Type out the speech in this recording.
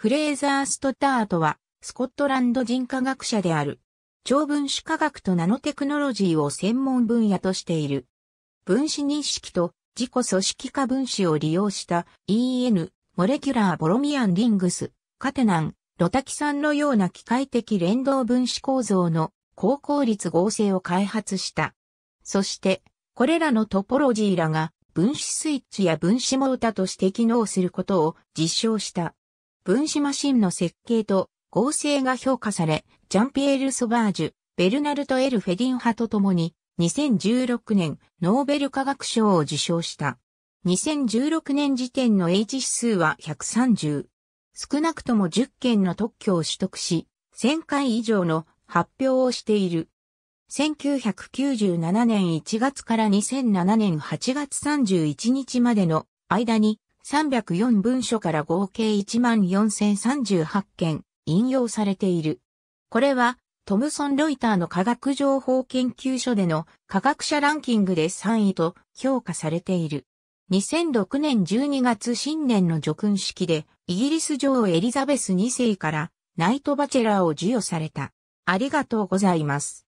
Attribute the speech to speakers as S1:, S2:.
S1: フレ
S2: ーザー・ストタートは、スコットランド人科学者である。超分子科学とナノテクノロジーを専門分野としている。分子認識と自己組織化分子を利用した EN、モレキュラーボロミアンリングス、カテナン、ロタキ酸のような機械的連動分子構造の高効率合成を開発した。そして、これらのトポロジーらが分子スイッチや分子モータとして機能することを実証した。分子マシンの設計と合成が評価され、ジャンピエール・ソバージュ、ベルナルト・エル・フェディン派と共に2016年ノーベル化学賞を受賞した。2016年時点の H 指数は130。少なくとも10件の特許を取得し、1000回以上の発表をしている。1997年1月から2007年8月31日までの間に304文書から合計14,038件引用されている。これはトムソン・ロイターの科学情報研究所での科学者ランキングで3位と評価されている。2006年12月新年の叙勲式でイギリス女王エリザベス2世からナイト・バチェラーを授与された。ありがとうございます。